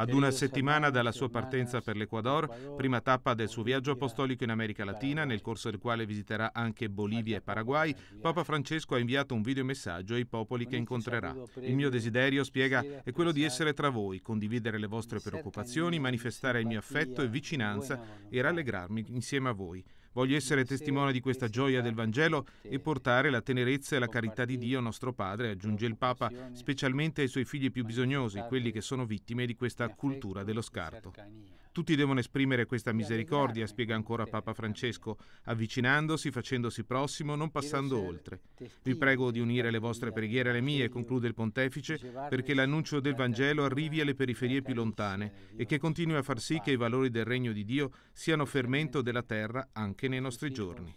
Ad una settimana dalla sua partenza per l'Ecuador, prima tappa del suo viaggio apostolico in America Latina, nel corso del quale visiterà anche Bolivia e Paraguay, Papa Francesco ha inviato un videomessaggio ai popoli che incontrerà. Il mio desiderio, spiega, è quello di essere tra voi, condividere le vostre preoccupazioni, manifestare il mio affetto e vicinanza e rallegrarmi insieme a voi. Voglio essere testimone di questa gioia del Vangelo e portare la tenerezza e la carità di Dio nostro Padre, aggiunge il Papa, specialmente ai suoi figli più bisognosi, quelli che sono vittime di questa cultura dello scarto. Tutti devono esprimere questa misericordia, spiega ancora Papa Francesco, avvicinandosi, facendosi prossimo, non passando oltre. Vi prego di unire le vostre preghiere alle mie, conclude il pontefice, perché l'annuncio del Vangelo arrivi alle periferie più lontane e che continui a far sì che i valori del regno di Dio siano fermento della terra anche nei nostri giorni.